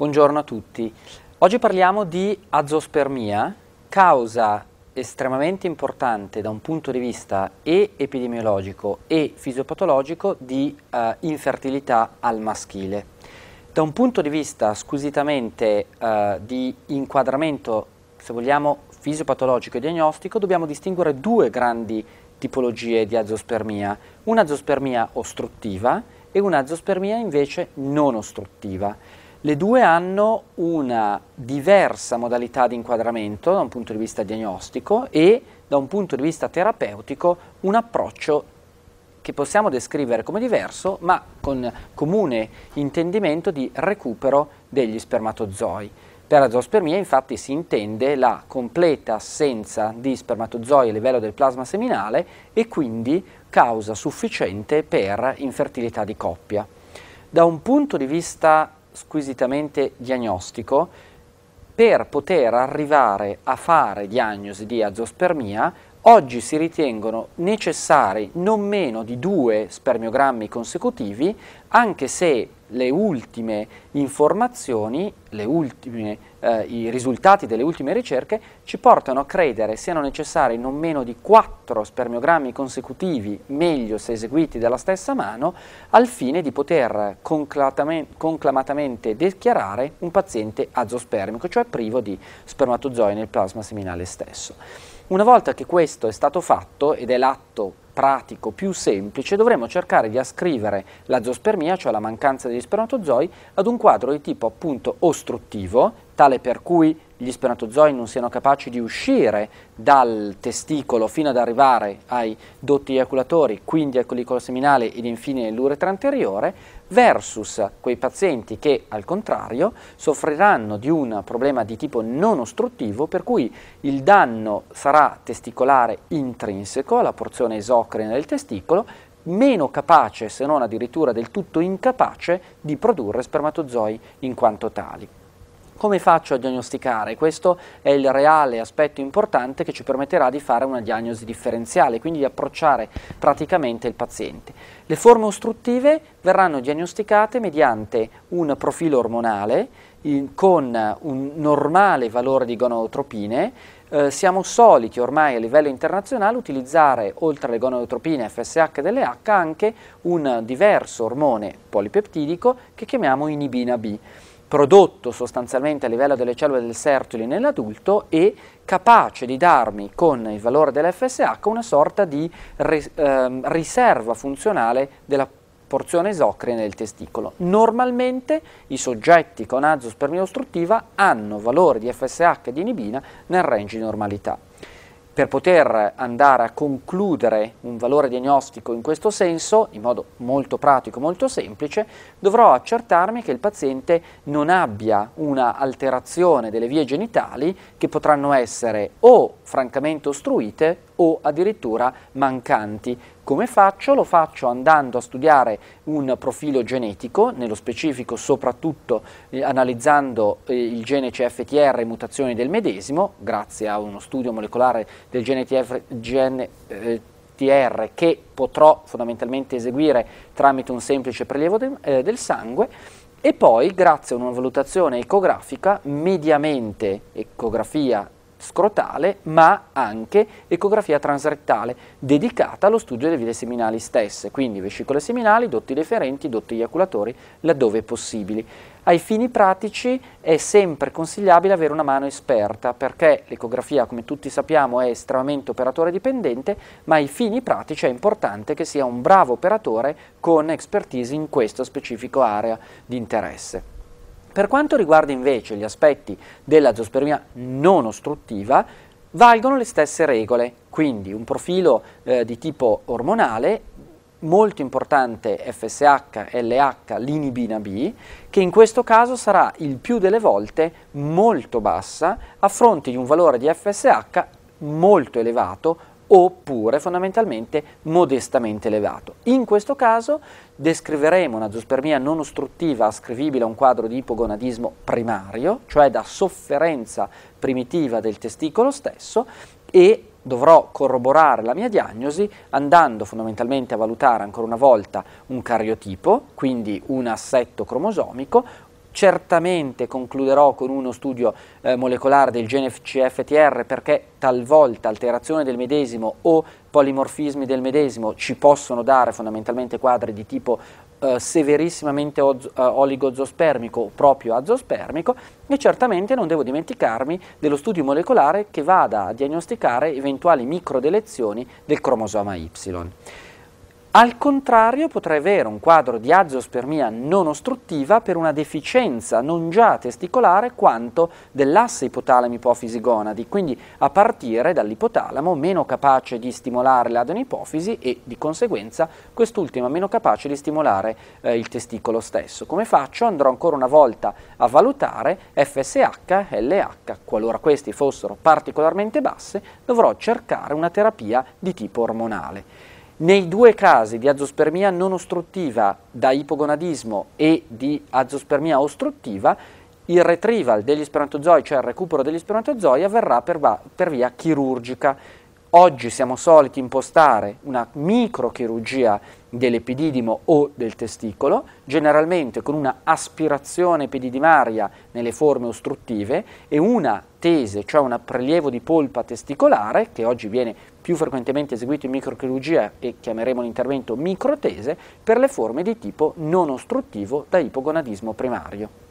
Buongiorno a tutti. Oggi parliamo di azospermia, causa estremamente importante da un punto di vista e epidemiologico e fisiopatologico di eh, infertilità al maschile. Da un punto di vista squisitamente eh, di inquadramento, se vogliamo, fisiopatologico e diagnostico, dobbiamo distinguere due grandi tipologie di azospermia, una azospermia ostruttiva e una azospermia invece non ostruttiva. Le due hanno una diversa modalità di inquadramento da un punto di vista diagnostico e da un punto di vista terapeutico un approccio che possiamo descrivere come diverso, ma con comune intendimento di recupero degli spermatozoi. Per la zoospermia infatti si intende la completa assenza di spermatozoi a livello del plasma seminale e quindi causa sufficiente per infertilità di coppia. Da un punto di vista squisitamente diagnostico per poter arrivare a fare diagnosi di azospermia oggi si ritengono necessari non meno di due spermiogrammi consecutivi, anche se le ultime informazioni, le ultime, eh, i risultati delle ultime ricerche ci portano a credere siano necessari non meno di quattro spermiogrammi consecutivi, meglio se eseguiti dalla stessa mano, al fine di poter conclamatamente dichiarare un paziente azospermico, cioè privo di spermatozoi nel plasma seminale stesso. Una volta che questo è stato fatto, ed è l'atto pratico più semplice, dovremo cercare di ascrivere la zoospermia, cioè la mancanza degli spermatozoi, ad un quadro di tipo appunto ostruttivo, tale per cui gli spermatozoi non siano capaci di uscire dal testicolo fino ad arrivare ai dotti eiaculatori, quindi al collicolo seminale ed infine all'uretra anteriore, versus quei pazienti che al contrario soffriranno di un problema di tipo non ostruttivo per cui il danno sarà testicolare intrinseco alla porzione esocrina del testicolo meno capace, se non addirittura del tutto incapace, di produrre spermatozoi in quanto tali. Come faccio a diagnosticare? Questo è il reale aspetto importante che ci permetterà di fare una diagnosi differenziale, quindi di approcciare praticamente il paziente. Le forme ostruttive verranno diagnosticate mediante un profilo ormonale in, con un normale valore di gonadotropine eh, siamo soliti ormai a livello internazionale utilizzare, oltre alle gonadotropine FSH e DLH, anche un diverso ormone polipeptidico che chiamiamo inibina B prodotto sostanzialmente a livello delle cellule del sertoli nell'adulto e capace di darmi con il valore dell'FSH una sorta di ris- ehm, riserva funzionale della porzione esocrina del testicolo. Normalmente i soggetti con azospermia ostruttiva hanno valori di FSH e di inibina nel range di normalità per poter andare a concludere un valore diagnostico in questo senso, in modo molto pratico, molto semplice, dovrò accertarmi che il paziente non abbia una alterazione delle vie genitali che potranno essere o francamente ostruite o addirittura mancanti. Come faccio? Lo faccio andando a studiare un profilo genetico, nello specifico soprattutto eh, analizzando eh, il gene CFTR e mutazioni del medesimo, grazie a uno studio molecolare del gene TR eh, che potrò fondamentalmente eseguire tramite un semplice prelievo de, eh, del sangue e poi grazie a una valutazione ecografica, mediamente ecografia scrotale, ma anche ecografia transrettale, dedicata allo studio delle vie seminali stesse, quindi vescicole seminali, dotti deferenti, dotti eiaculatori, laddove possibili. Ai fini pratici è sempre consigliabile avere una mano esperta perché l'ecografia, come tutti sappiamo, è estremamente operatore dipendente, ma ai fini pratici è importante che sia un bravo operatore con expertise in questa specifica area di interesse. Per quanto riguarda invece gli aspetti della zoospermia non ostruttiva, valgono le stesse regole, quindi un profilo eh, di tipo ormonale molto importante FSH, LH, l'inibina B, che in questo caso sarà il più delle volte molto bassa a fronte di un valore di FSH molto elevato, oppure fondamentalmente modestamente elevato. In questo caso descriveremo una zoospermia non ostruttiva ascrivibile a un quadro di ipogonadismo primario, cioè da sofferenza primitiva del testicolo stesso e dovrò corroborare la mia diagnosi andando fondamentalmente a valutare ancora una volta un cariotipo, quindi un assetto cromosomico, certamente concluderò con uno studio eh, molecolare del gene CFTR perché talvolta alterazione del medesimo o polimorfismi del medesimo ci possono dare fondamentalmente quadri di tipo eh, severissimamente eh, oligozospermico o proprio azospermico e certamente non devo dimenticarmi dello studio molecolare che vada a diagnosticare eventuali microdelezioni del cromosoma Y. Al contrario potrei avere un quadro di azospermia non ostruttiva per una deficienza non già testicolare quanto dell'asse ipotalamo-ipofisi-gonadi, quindi a partire dall'ipotalamo meno capace di stimolare l'adenipofisi e di conseguenza quest'ultima meno capace di stimolare eh, il testicolo stesso. Come faccio? Andrò ancora una volta a valutare FSH, LH, qualora questi fossero particolarmente basse dovrò cercare una terapia di tipo ormonale. Nei due casi di azospermia non ostruttiva da ipogonadismo e di azospermia ostruttiva, il retrieval degli spermatozoi, cioè il recupero degli spermatozoi, avverrà per, per via chirurgica. Oggi siamo soliti impostare una microchirurgia dell'epididimo o del testicolo, generalmente con una aspirazione epididimaria nelle forme ostruttive e una tese, cioè un prelievo di polpa testicolare, che oggi viene più frequentemente eseguito in microchirurgia e chiameremo l'intervento microtese, per le forme di tipo non ostruttivo da ipogonadismo primario.